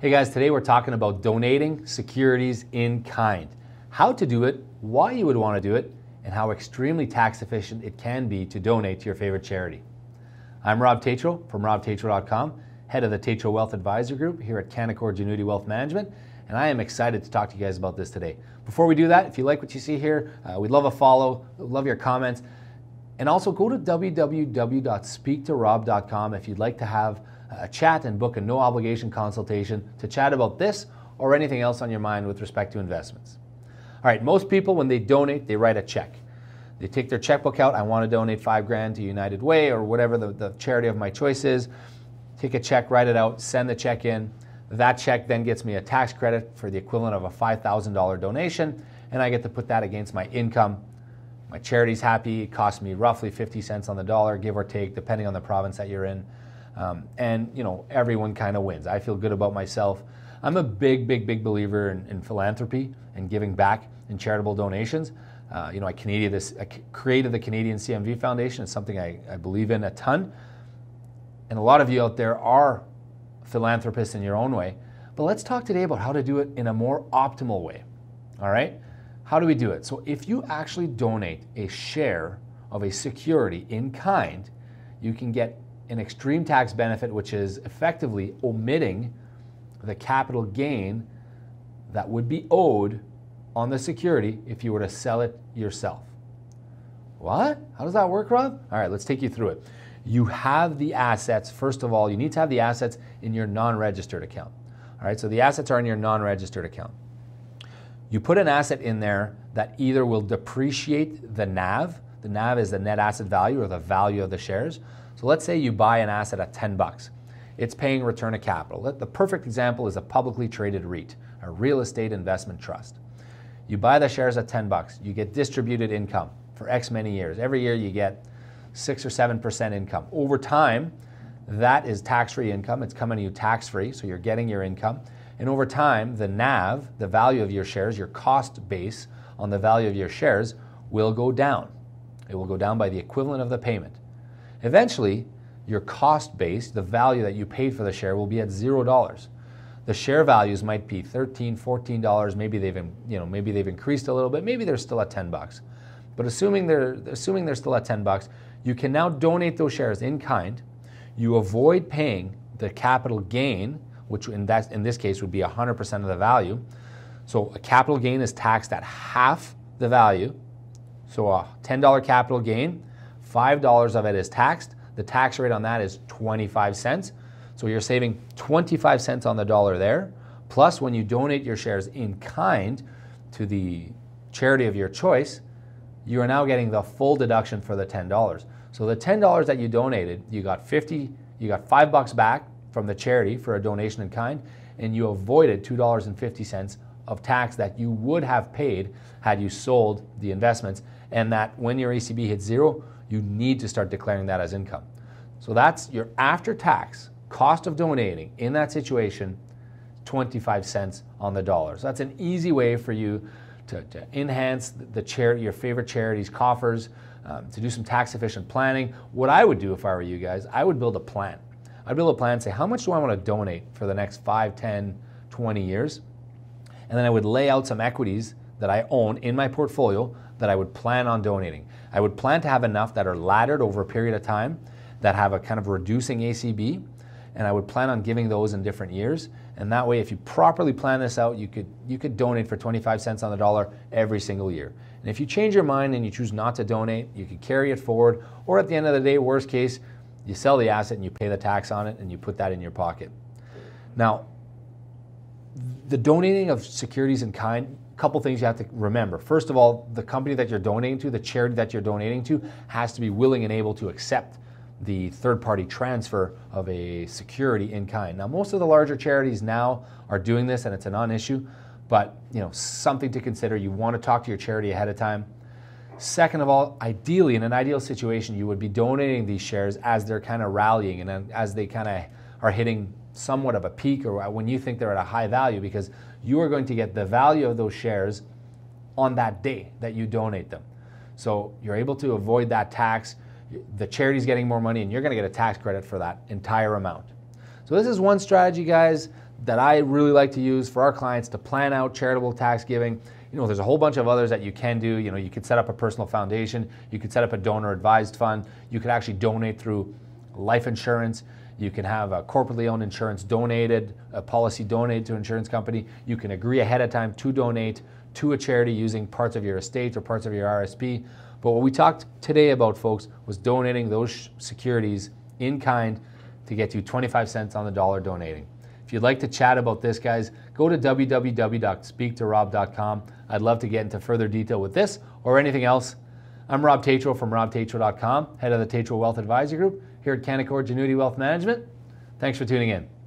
Hey guys, today we're talking about donating securities in kind, how to do it, why you would want to do it, and how extremely tax efficient it can be to donate to your favorite charity. I'm Rob Tatro from robtatro.com, head of the Tatro Wealth Advisor Group here at Canaccord Genuity Wealth Management, and I am excited to talk to you guys about this today. Before we do that, if you like what you see here, uh, we'd love a follow, love your comments, and also go to www.speaktorob.com if you'd like to have a chat and book a no obligation consultation to chat about this or anything else on your mind with respect to investments. All right, most people, when they donate, they write a check. They take their checkbook out. I want to donate five grand to United Way or whatever the, the charity of my choice is. Take a check, write it out, send the check in. That check then gets me a tax credit for the equivalent of a $5,000 donation, and I get to put that against my income. My charity's happy. It costs me roughly 50 cents on the dollar, give or take, depending on the province that you're in. Um, and you know, everyone kind of wins. I feel good about myself. I'm a big, big, big believer in, in philanthropy and giving back and charitable donations. Uh, you know, I, this, I, created the Canadian CMV Foundation. It's something I, I believe in a ton. And a lot of you out there are philanthropists in your own way. But let's talk today about how to do it in a more optimal way. All right? How do we do it? So, if you actually donate a share of a security in kind, you can get an extreme tax benefit, which is effectively omitting the capital gain that would be owed on the security if you were to sell it yourself. What? How does that work, Rob? All right, let's take you through it. You have the assets. First of all, you need to have the assets in your non registered account. All right, so the assets are in your non registered account. You put an asset in there that either will depreciate the NAV, the NAV is the net asset value or the value of the shares, so let's say you buy an asset at 10 bucks. It's paying return of capital. The perfect example is a publicly traded REIT, a real estate investment trust. You buy the shares at 10 bucks, you get distributed income for X many years. Every year you get 6 or 7% income. Over time, that is tax-free income. It's coming to you tax-free, so you're getting your income. And over time, the NAV, the value of your shares, your cost base on the value of your shares will go down. It will go down by the equivalent of the payment. Eventually, your cost base, the value that you paid for the share, will be at zero dollars. The share values might be $13, $14, maybe they've, you know, maybe they've increased a little bit, maybe they're still at 10 bucks. But assuming they're, assuming they're still at 10 bucks, you can now donate those shares in kind. You avoid paying the capital gain, which in, that, in this case would be 100% of the value. So a capital gain is taxed at half the value. So a $10 capital gain $5 of it is taxed. The tax rate on that is 25 cents. So you're saving 25 cents on the dollar there. Plus, when you donate your shares in kind to the charity of your choice, you are now getting the full deduction for the $10. So the $10 that you donated, you got 50, you got 5 bucks back from the charity for a donation in kind and you avoided $2.50 of tax that you would have paid had you sold the investments and that when your ACB hits 0, you need to start declaring that as income. So that's your after tax cost of donating in that situation, 25 cents on the dollar. So that's an easy way for you to, to enhance the charity, your favorite charity's coffers, um, to do some tax efficient planning. What I would do if I were you guys, I would build a plan. I'd build a plan, say, how much do I want to donate for the next 5, 10, 20 years? And then I would lay out some equities that I own in my portfolio that I would plan on donating. I would plan to have enough that are laddered over a period of time that have a kind of reducing ACB, and I would plan on giving those in different years. And that way, if you properly plan this out, you could you could donate for 25 cents on the dollar every single year. And if you change your mind and you choose not to donate, you could carry it forward, or at the end of the day, worst case, you sell the asset and you pay the tax on it and you put that in your pocket. Now, the donating of securities in kind couple things you have to remember. First of all, the company that you're donating to, the charity that you're donating to, has to be willing and able to accept the third party transfer of a security in kind. Now, most of the larger charities now are doing this and it's a non issue, but you know, something to consider. You want to talk to your charity ahead of time. Second of all, ideally, in an ideal situation, you would be donating these shares as they're kind of rallying and as they kind of are hitting somewhat of a peak or when you think they're at a high value because you are going to get the value of those shares on that day that you donate them. So you're able to avoid that tax. The charity's getting more money and you're going to get a tax credit for that entire amount. So this is one strategy, guys, that I really like to use for our clients to plan out charitable tax giving. You know, there's a whole bunch of others that you can do. You know, you could set up a personal foundation, you could set up a donor advised fund, you could actually donate through life insurance. You can have a corporately owned insurance donated, a policy donated to an insurance company. You can agree ahead of time to donate to a charity using parts of your estate or parts of your RSP. But what we talked today about, folks, was donating those securities in kind to get you 25 cents on the dollar donating. If you'd like to chat about this, guys, go to www.speaktorob.com. I'd love to get into further detail with this or anything else I'm Rob Tatro from robtatro.com, head of the Tatro Wealth Advisory Group here at Canaccord Genuity Wealth Management. Thanks for tuning in.